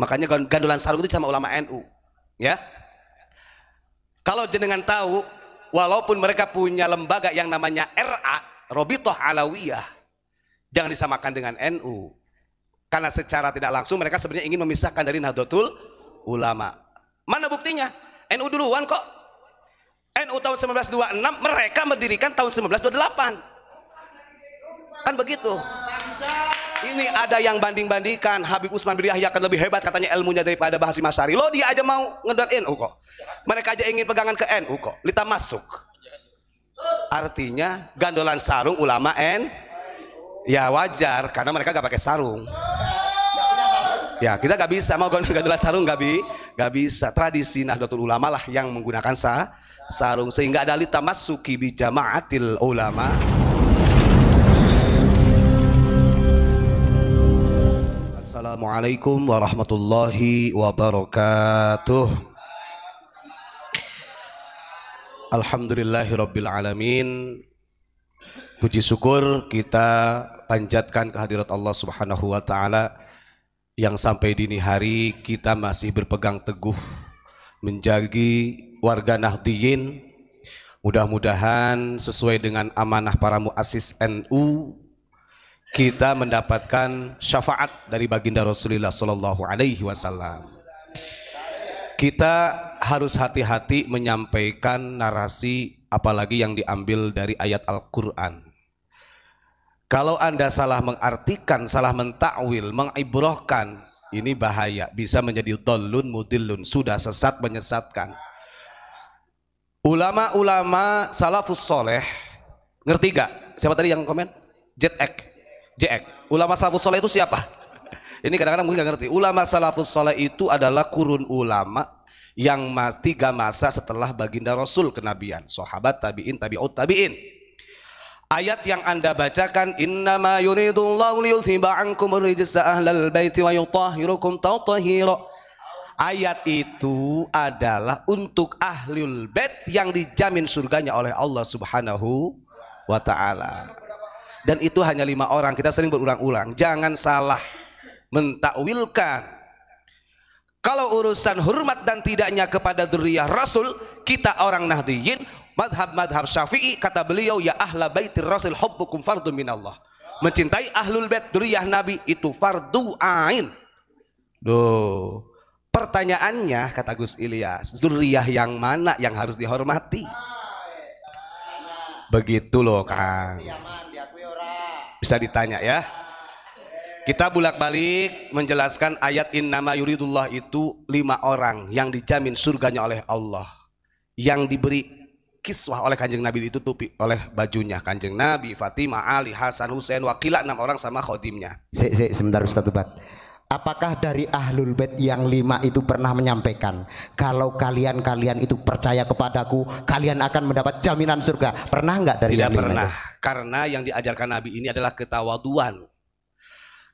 Makanya gandulan sarung itu sama ulama NU. Ya. Kalau jenengan tahu, walaupun mereka punya lembaga yang namanya RA, Robitoh Alawiyah, jangan disamakan dengan NU. Karena secara tidak langsung mereka sebenarnya ingin memisahkan dari Nahdlatul Ulama. Mana buktinya? NU duluan kok. NU tahun 1926 mereka mendirikan tahun 1928. Kan begitu. Ini ada yang banding-bandingkan Habib Usman bin Yahya akan lebih hebat katanya ilmunya daripada Bahasim Masari. Lo dia aja mau ngedoain NU Mereka aja ingin pegangan ke NU kok. Lita masuk. Artinya gandolan sarung ulama N ya wajar karena mereka gak pakai sarung. Ya kita gak bisa mau gandolan sarung gak, bi gak bisa. Tradisi Nahdlatul Ulama lah yang menggunakan sa sarung sehingga ada lita masuki bi jamaatil ulama. Assalamualaikum warahmatullahi wabarakatuh. Alhamdulillahirrabbilalamin Puji syukur kita panjatkan kehadirat Allah Subhanahu wa taala yang sampai dini hari kita masih berpegang teguh menjagi warga Nahdiyin. Mudah-mudahan sesuai dengan amanah para muasis NU kita mendapatkan syafaat dari baginda Rasulullah Sallallahu Alaihi Wasallam. Kita harus hati-hati menyampaikan narasi apalagi yang diambil dari ayat Al-Quran. Kalau Anda salah mengartikan, salah mentakwil, mengibrohkan, ini bahaya. Bisa menjadi dolun mudilun, sudah sesat menyesatkan. Ulama-ulama salafus soleh, ngerti gak? Siapa tadi yang komen? Jet egg. JX. Ulama salafus soleh itu siapa? Ini kadang-kadang mungkin nggak ngerti. Ulama salafus soleh itu adalah kurun ulama yang tiga masa setelah baginda Rasul kenabian. Sahabat, tabiin, tabi'ut, tabiin. Ayat yang anda bacakan innama yuridullahu liyuthiba ankum rijsa ahlal baiti wa yutahhirukum tatahira Ayat itu adalah untuk ahlul bait yang dijamin surganya oleh Allah Subhanahu wa taala dan itu hanya lima orang kita sering berulang-ulang jangan salah mentakwilkan kalau urusan hormat dan tidaknya kepada duriyah Rasul kita orang Nahdiyin madhab-madhab syafi'i kata beliau ya ahla baitir Rasul hubbukum fardu minallah mencintai ahlul bait duriyah Nabi itu fardu ain Duh. Pertanyaannya kata Gus Ilyas, duriyah yang mana yang harus dihormati? Begitu loh Kang. Iya, bisa ditanya ya. Kita bulak balik menjelaskan ayat innama yuridullah itu lima orang yang dijamin surganya oleh Allah. Yang diberi kiswah oleh kanjeng Nabi ditutupi oleh bajunya kanjeng Nabi Fatimah Ali Hasan Hussein Wakilah enam orang sama khodimnya se, se, sebentar Ustaz Tubat Apakah dari ahlul bait yang lima itu pernah menyampaikan Kalau kalian-kalian itu percaya kepadaku Kalian akan mendapat jaminan surga Pernah nggak dari Tidak yang pernah itu? Karena yang diajarkan Nabi ini adalah ketawaduan.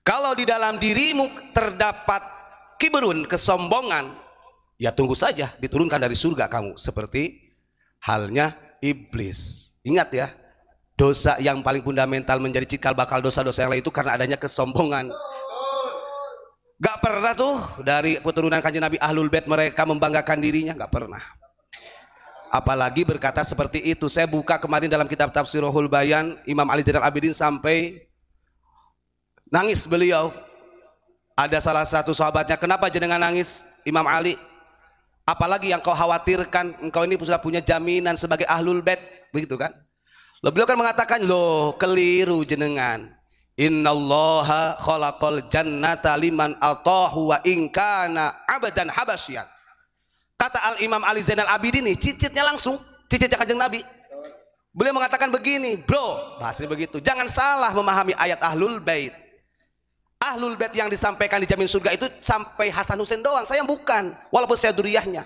Kalau di dalam dirimu terdapat kiberun, kesombongan, ya tunggu saja diturunkan dari surga kamu. Seperti halnya iblis. Ingat ya, dosa yang paling fundamental menjadi cikal bakal dosa-dosa yang lain itu karena adanya kesombongan. Gak pernah tuh dari keturunan kanjeng Nabi Ahlul Bait mereka membanggakan dirinya, gak pernah. Apalagi berkata seperti itu. Saya buka kemarin dalam kitab Tafsirul Bayan, Imam Ali Jadal Abidin sampai nangis beliau. Ada salah satu sahabatnya, kenapa jenengan nangis Imam Ali? Apalagi yang kau khawatirkan, engkau ini sudah punya jaminan sebagai ahlul bed, begitu kan? Lalu beliau kan mengatakan, loh keliru jenengan. Inna Allaha khalaqal jannata liman atahu wa inkana abadan Habasyat. Kata Al Imam Ali Zainal Abidin nih, cicitnya langsung, cicitnya kanjeng Nabi. Beliau mengatakan begini, bro, bahasnya begitu. Jangan salah memahami ayat Ahlul Bait. Ahlul Bait yang disampaikan dijamin surga itu sampai Hasan Husain doang. Saya bukan, walaupun saya duriyahnya.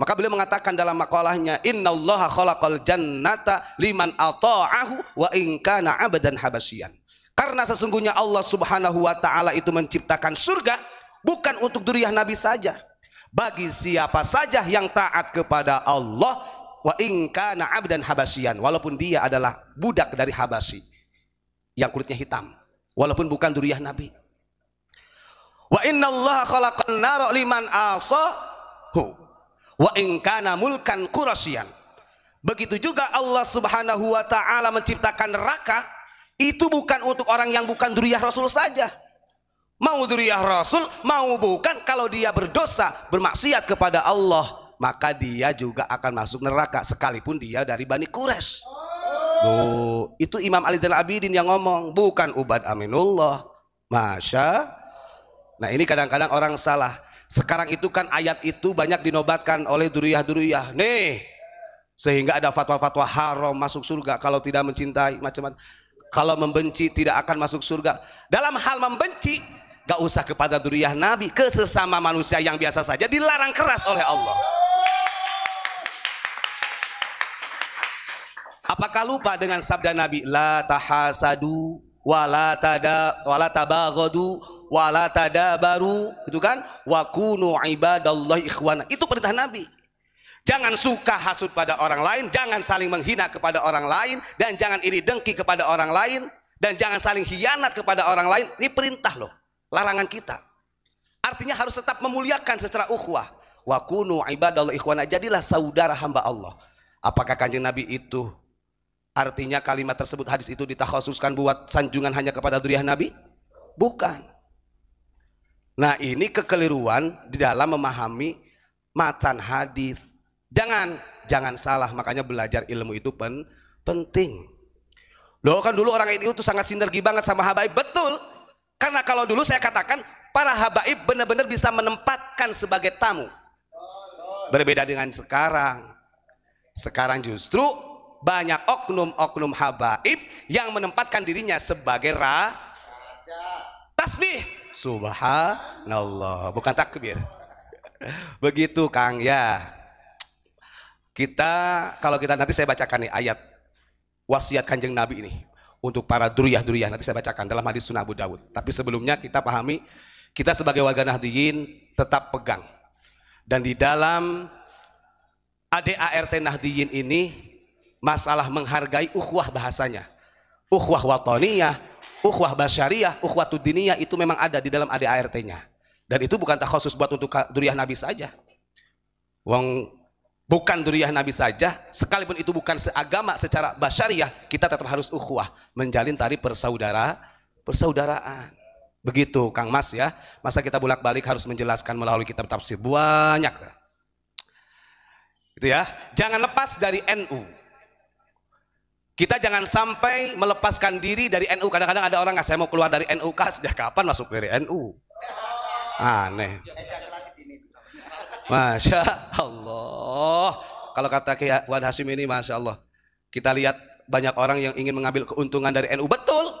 Maka beliau mengatakan dalam makalahnya, Inna Allah khalaqal jannata liman al ata'ahu wa inka na'ab abadan habasyian." Karena sesungguhnya Allah Subhanahu wa taala itu menciptakan surga bukan untuk duriyah Nabi saja, bagi siapa saja yang taat kepada Allah wa ingka naab dan habasian, walaupun dia adalah budak dari Habasi yang kulitnya hitam walaupun bukan duriyah Nabi. Wa inna Allah khalaqan nara liman asahu wa ingka namulkan mulkan Begitu juga Allah Subhanahu wa taala menciptakan neraka itu bukan untuk orang yang bukan duriyah Rasul saja Mau duriyah Rasul, mau bukan kalau dia berdosa, bermaksiat kepada Allah, maka dia juga akan masuk neraka sekalipun dia dari Bani Quresh Oh, itu Imam Ali Zainal Abidin yang ngomong, bukan ubat Aminullah. Masya. Nah ini kadang-kadang orang salah. Sekarang itu kan ayat itu banyak dinobatkan oleh duriyah-duriyah. Nih, sehingga ada fatwa-fatwa haram masuk surga kalau tidak mencintai macam-macam. Kalau membenci tidak akan masuk surga. Dalam hal membenci, gak usah kepada duriah Nabi, ke sesama manusia yang biasa saja dilarang keras oleh Allah. Apakah lupa dengan sabda Nabi, la tahasadu wala tada wala tabaghadu wala tadabaru itu kan wa kunu ibadallahi ikhwana itu perintah nabi jangan suka hasut pada orang lain jangan saling menghina kepada orang lain dan jangan iri dengki kepada orang lain dan jangan saling hianat kepada orang lain ini perintah loh larangan kita. Artinya harus tetap memuliakan secara ukhuwah. Wa kunu ibadallah ikhwana. Jadilah saudara hamba Allah. Apakah kanjeng Nabi itu artinya kalimat tersebut hadis itu ditakhasuskan buat sanjungan hanya kepada duriah Nabi? Bukan. Nah ini kekeliruan di dalam memahami matan hadis. Jangan, jangan salah. Makanya belajar ilmu itu pen, penting. Loh kan dulu orang ini itu sangat sinergi banget sama habaib. Betul. Karena kalau dulu saya katakan para habaib benar-benar bisa menempatkan sebagai tamu. Berbeda dengan sekarang. Sekarang justru banyak oknum-oknum habaib yang menempatkan dirinya sebagai ra tasbih subhanallah bukan takbir begitu Kang ya kita kalau kita nanti saya bacakan nih ayat wasiat kanjeng Nabi ini untuk para duriyah-duriyah. Nanti saya bacakan dalam hadis sunnah Abu Dawud. Tapi sebelumnya kita pahami, kita sebagai warga Nahdiyin tetap pegang. Dan di dalam ADART Nahdiyin ini, masalah menghargai ukhwah bahasanya. Ukhwah watoniyah, ukhwah basyariah, ukhwah tudiniyah itu memang ada di dalam ADART-nya. Dan itu bukan tak khusus buat untuk duriyah Nabi saja. Wong bukan duriah Nabi saja, sekalipun itu bukan seagama secara basyariah, kita tetap harus ukhuwah, menjalin tari persaudara, persaudaraan. Begitu Kang Mas ya, masa kita bolak-balik harus menjelaskan melalui kitab tafsir banyak. Gitu ya, jangan lepas dari NU. Kita jangan sampai melepaskan diri dari NU. Kadang-kadang ada orang nggak ah, saya mau keluar dari NU, kah? sejak kapan masuk dari NU? Aneh. Masya Allah kalau kata Kiai Fuad Hasim ini Masya Allah. Kita lihat banyak orang yang ingin mengambil keuntungan dari NU. Betul.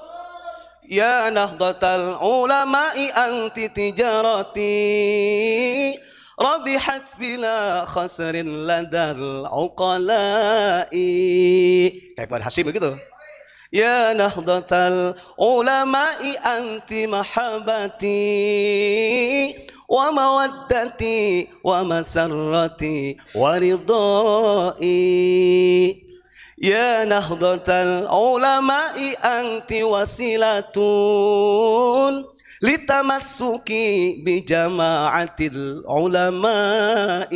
Ya nahdatal ulama'i anti tijarati rabihat bila khasrin ladal uqala'i. Kayak Fuad Hasim begitu. Ya nahdatal ulamai anti mahabati. ومودتي ومسرتي ورضائي يا نهضة العلماء أنت وسيلة لتمسكي بجماعة العلماء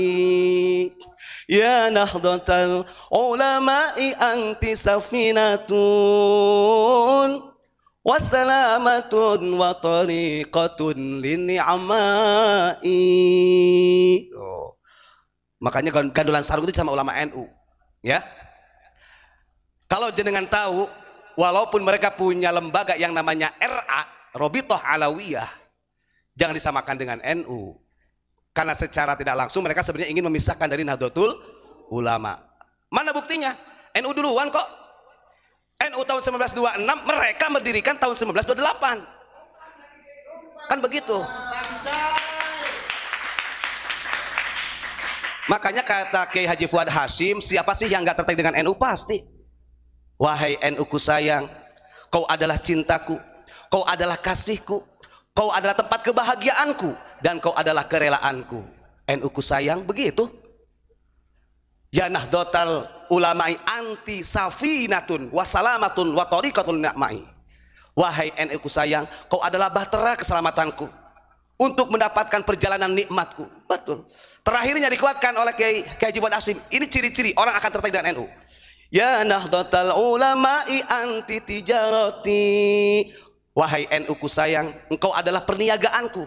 يا نهضة العلماء أنت سفينة وسلامة وطريقة لنعمائي oh. makanya gandulan sarung itu sama ulama NU ya kalau jenengan tahu walaupun mereka punya lembaga yang namanya RA Robitoh Alawiyah jangan disamakan dengan NU karena secara tidak langsung mereka sebenarnya ingin memisahkan dari Nahdlatul Ulama mana buktinya NU duluan kok NU tahun 1926 mereka mendirikan tahun 1928 kan begitu makanya kata Kiai Haji Fuad Hashim siapa sih yang gak tertarik dengan NU pasti wahai NU ku sayang kau adalah cintaku kau adalah kasihku kau adalah tempat kebahagiaanku dan kau adalah kerelaanku NU ku sayang begitu ya total Ulamai anti safinatun wasalamatun wa tariqatun na'mai. Wahai NU ku sayang, kau adalah bahtera keselamatanku untuk mendapatkan perjalanan nikmatku. Betul. Terakhirnya dikuatkan oleh Kiai Kiai Jibril Asim. Ini ciri-ciri orang akan tertarik dengan NU. Ya nahdlatul ulama'i anti tijarati. Wahai NU ku sayang, engkau adalah perniagaanku.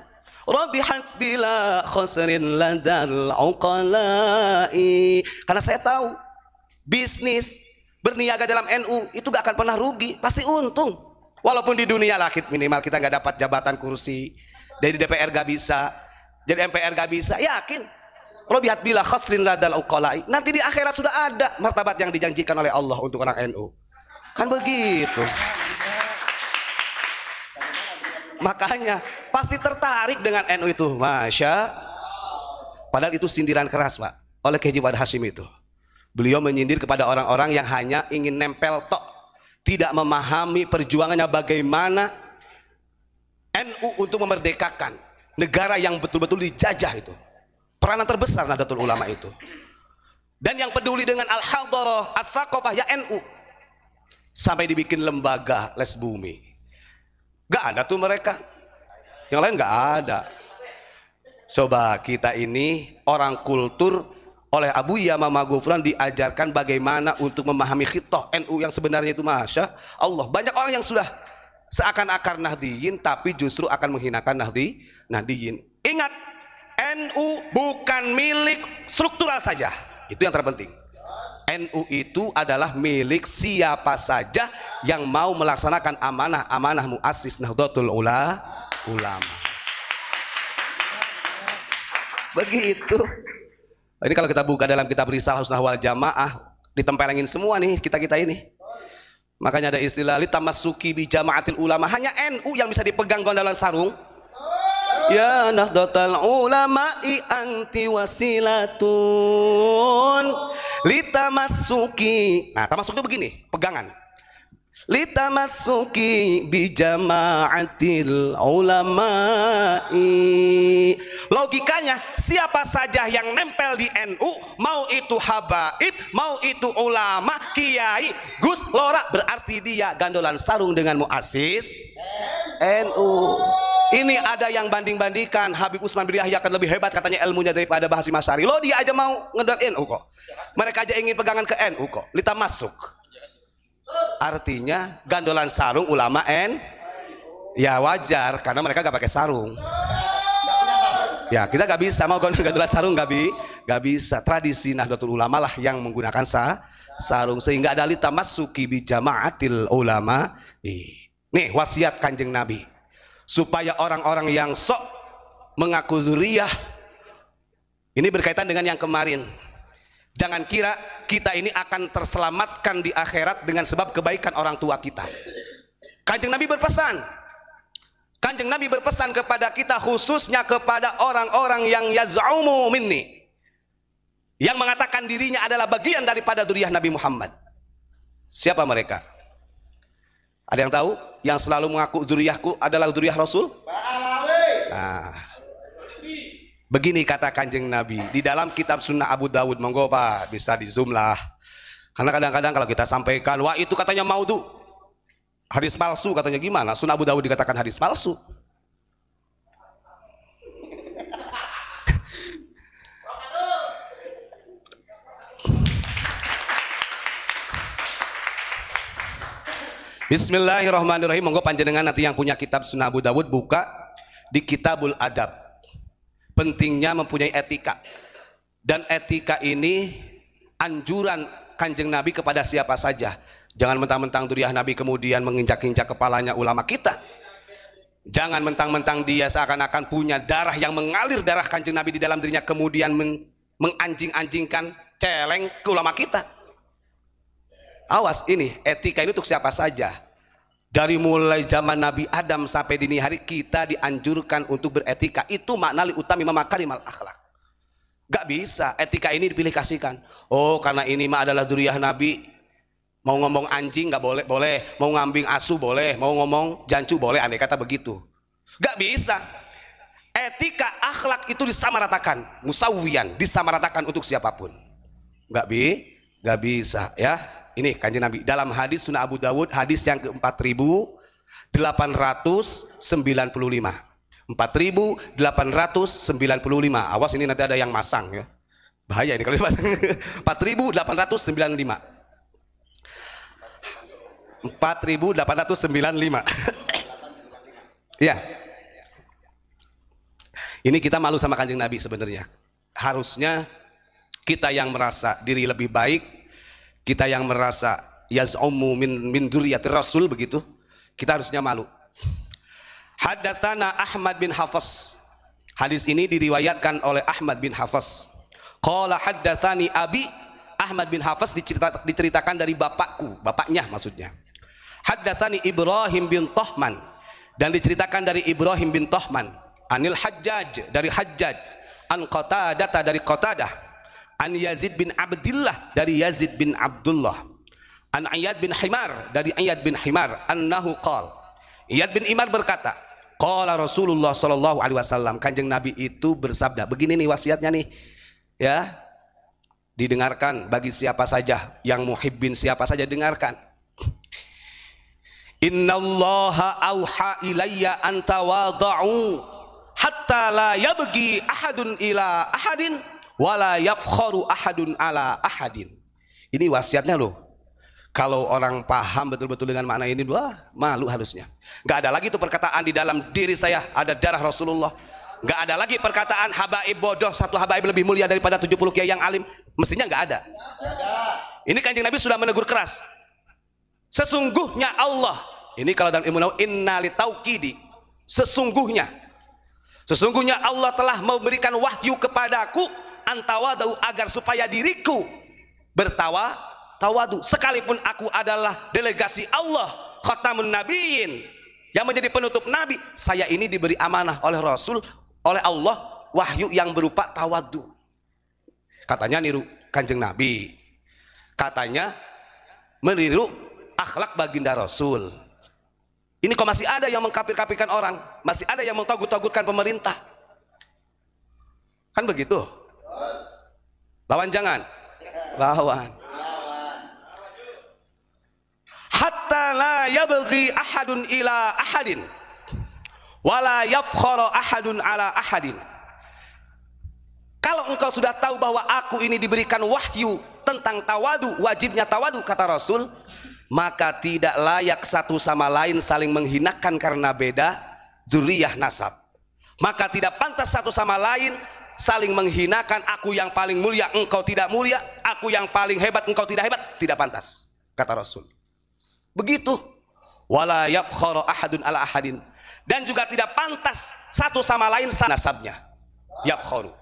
Rabihat bila khosrin ladal uqala'i. Karena saya tahu bisnis, berniaga dalam NU itu gak akan pernah rugi, pasti untung. Walaupun di dunia lah minimal kita nggak dapat jabatan kursi, jadi DPR gak bisa, jadi MPR gak bisa, yakin. Robiat bila khasrin ladal uqalai. Nanti di akhirat sudah ada martabat yang dijanjikan oleh Allah untuk orang NU. Kan begitu. Makanya pasti tertarik dengan NU itu. Masya. Padahal itu sindiran keras, Pak. Oleh Keji Hashim itu. Beliau menyindir kepada orang-orang yang hanya ingin nempel tok, tidak memahami perjuangannya bagaimana NU untuk memerdekakan negara yang betul-betul dijajah itu. Peranan terbesar Nahdlatul Ulama itu. Dan yang peduli dengan Al-Hadarah, al thakofah ya NU. Sampai dibikin lembaga les bumi. Gak ada tuh mereka. Yang lain gak ada. Coba kita ini orang kultur oleh Abu Yama Magufran diajarkan bagaimana untuk memahami khitoh NU yang sebenarnya itu Masya Allah banyak orang yang sudah seakan-akan Nahdiyin tapi justru akan menghinakan Nahdi Nahdiyin ingat NU bukan milik struktural saja itu yang terpenting NU itu adalah milik siapa saja yang mau melaksanakan amanah-amanah muassis Nahdlatul Ulama ulama begitu ini kalau kita buka dalam kitab Risalah Husnah wal Jamaah, ditempelengin semua nih kita-kita ini. Makanya ada istilah litamasuki bi jamaatil ulama. Hanya NU yang bisa dipegang gondolan sarung. Ya nahdlatul ulama i anti wasilatun litamasuki. Nah, termasuk itu begini, pegangan litamasuki bi jamaatil ulama'i logikanya siapa saja yang nempel di NU mau itu habaib mau itu ulama kiai gus lora berarti dia gandolan sarung dengan muasis NU ini ada yang banding-bandingkan Habib Usman bin Yahya akan lebih hebat katanya ilmunya daripada Bahasim Masari lo dia aja mau ngedol NU kok mereka aja ingin pegangan ke NU kok lita masuk artinya gandolan sarung ulama N ya wajar karena mereka gak pakai sarung ya kita gak bisa mau gandolan sarung gak, bi gak bisa tradisi Nahdlatul Ulama lah yang menggunakan sa sarung sehingga ada lita masuki bi jamaatil ulama nih wasiat kanjeng Nabi supaya orang-orang yang sok mengaku zuriyah ini berkaitan dengan yang kemarin jangan kira kita ini akan terselamatkan di akhirat dengan sebab kebaikan orang tua kita. Kanjeng Nabi berpesan, Kanjeng Nabi berpesan kepada kita khususnya kepada orang-orang yang yaz'umu minni. Yang mengatakan dirinya adalah bagian daripada duriah Nabi Muhammad. Siapa mereka? Ada yang tahu? Yang selalu mengaku duriahku adalah duriah Rasul? Nah, Begini kata kanjeng Nabi di dalam kitab sunnah Abu Dawud monggo Pak bisa di zoom lah. Karena kadang-kadang kalau kita sampaikan wah itu katanya mau tuh hadis palsu katanya gimana? Sunnah Abu Dawud dikatakan hadis palsu. Bismillahirrahmanirrahim. Monggo panjenengan nanti yang punya kitab Sunnah Abu Dawud buka di Kitabul Adab pentingnya mempunyai etika. Dan etika ini anjuran kanjeng Nabi kepada siapa saja. Jangan mentang-mentang duriah Nabi kemudian menginjak-injak kepalanya ulama kita. Jangan mentang-mentang dia seakan-akan punya darah yang mengalir darah kanjeng Nabi di dalam dirinya kemudian meng menganjing-anjingkan celeng ke ulama kita. Awas ini etika ini untuk siapa saja. Dari mulai zaman Nabi Adam sampai dini hari kita dianjurkan untuk beretika. Itu makna li utami memakarimal akhlak. Gak bisa, etika ini dipilih kasihkan. Oh, karena ini mah adalah duriah Nabi. Mau ngomong anjing gak boleh, boleh. Mau ngambing asu boleh. Mau ngomong jancu boleh. aneh kata begitu. Gak bisa. Etika akhlak itu disamaratakan, musawian, disamaratakan untuk siapapun. Gak bi, gak bisa ya. Ini kanjeng Nabi. Dalam hadis Sunnah Abu Dawud, hadis yang ke 4895. 4895. Awas ini nanti ada yang masang ya. Bahaya ini kalau dipasang. 4895. 4895. ya. Ini kita malu sama Kanjeng Nabi sebenarnya. Harusnya kita yang merasa diri lebih baik kita yang merasa yaz'umu min min dzurriyyati rasul begitu, kita harusnya malu. Hadatsana Ahmad bin hafas Hadis ini diriwayatkan oleh Ahmad bin hafas Qala hadatsani abi Ahmad bin hafas diceritakan dari bapakku, bapaknya maksudnya. hadatsani Ibrahim bin Tohman dan diceritakan dari Ibrahim bin Tohman. Anil Hajjaj dari Hajjaj, an Qatadah dari Qatadah an Yazid bin Abdullah dari Yazid bin Abdullah an Ayyad bin Himar dari Ayyad bin Himar annahu qol. Ayyad bin Imar berkata qala Rasulullah sallallahu alaihi wasallam Kanjeng Nabi itu bersabda begini nih wasiatnya nih ya didengarkan bagi siapa saja yang muhibbin siapa saja dengarkan Allah auha ilayya anta wadau hatta la yabgi ahadun ila ahadin wala yafkharu ahadun ala ahadin. Ini wasiatnya loh. Kalau orang paham betul-betul dengan makna ini, wah malu harusnya. Gak ada lagi tuh perkataan di dalam diri saya ada darah Rasulullah. Gak ada lagi perkataan habaib bodoh satu habaib lebih mulia daripada 70 kiai yang alim. Mestinya gak ada. Ini kanjeng Nabi sudah menegur keras. Sesungguhnya Allah. Ini kalau dalam ilmu nahu inna litaukidi. Sesungguhnya. Sesungguhnya Allah telah memberikan wahyu kepadaku antawadu agar supaya diriku bertawa tawadu sekalipun aku adalah delegasi Allah khatamun nabiin, yang menjadi penutup nabi saya ini diberi amanah oleh Rasul oleh Allah wahyu yang berupa tawadu katanya niru kanjeng nabi katanya meniru akhlak baginda Rasul ini kok masih ada yang mengkapir kapikan orang masih ada yang mengtogut-togutkan pemerintah kan begitu Lawan jangan. Lawan. Hatta la yabghi ahadun ila ahadin wala yafkhara ahadun ala ahadin. Kalau engkau sudah tahu bahwa aku ini diberikan wahyu tentang tawadu, wajibnya tawadu kata Rasul, maka tidak layak satu sama lain saling menghinakan karena beda duriyah nasab. Maka tidak pantas satu sama lain saling menghinakan aku yang paling mulia engkau tidak mulia aku yang paling hebat engkau tidak hebat tidak pantas kata Rasul begitu wala yabkhara ahadun ala ahadin dan juga tidak pantas satu sama lain nasabnya yabkhara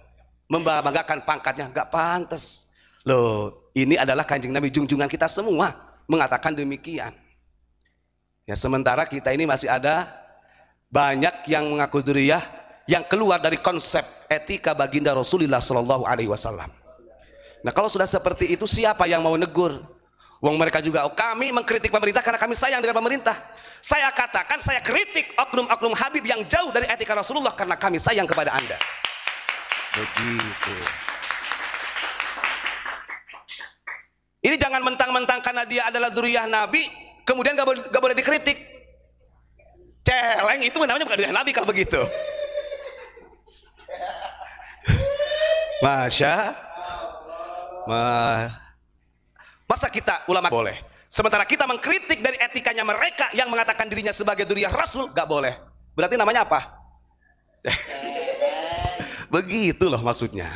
membanggakan pangkatnya nggak pantas loh ini adalah kanjeng Nabi junjungan kita semua mengatakan demikian ya sementara kita ini masih ada banyak yang mengaku duriyah yang keluar dari konsep etika baginda Rasulullah Shallallahu Alaihi Wasallam. Nah kalau sudah seperti itu siapa yang mau negur? Wong mereka juga, oh, kami mengkritik pemerintah karena kami sayang dengan pemerintah. Saya katakan saya kritik oknum-oknum Habib yang jauh dari etika Rasulullah karena kami sayang kepada anda. Begitu. Ini jangan mentang-mentang karena dia adalah duriyah Nabi, kemudian gak, boleh, gak boleh dikritik. Celeng itu namanya bukan duriyah Nabi kalau begitu. Masya Ma... Masa kita ulama boleh? Sementara kita mengkritik dari etikanya mereka yang mengatakan dirinya sebagai duriah Rasul, gak boleh. Berarti namanya apa? Begitu loh maksudnya.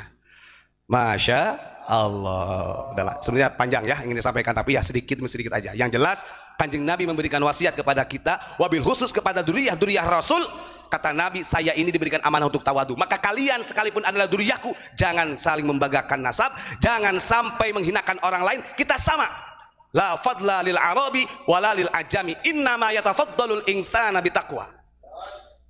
Masya Allah. Udahlah, sebenarnya panjang ya ingin disampaikan tapi ya sedikit sedikit aja. Yang jelas Kanjeng Nabi memberikan wasiat kepada kita wabil khusus kepada duriah duriah Rasul Kata Nabi, saya ini diberikan amanah untuk tawadu. Maka kalian sekalipun adalah duriyaku, jangan saling membanggakan nasab, jangan sampai menghinakan orang lain. Kita sama. La fadla lil arabi la lil ajami. Innama yatafaddalul insana bitaqwa.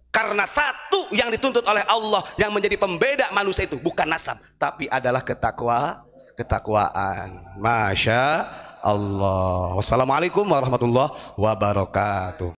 Karena satu yang dituntut oleh Allah yang menjadi pembeda manusia itu bukan nasab, tapi adalah ketakwa, ketakwaan. Masya Allah. Wassalamualaikum warahmatullahi wabarakatuh.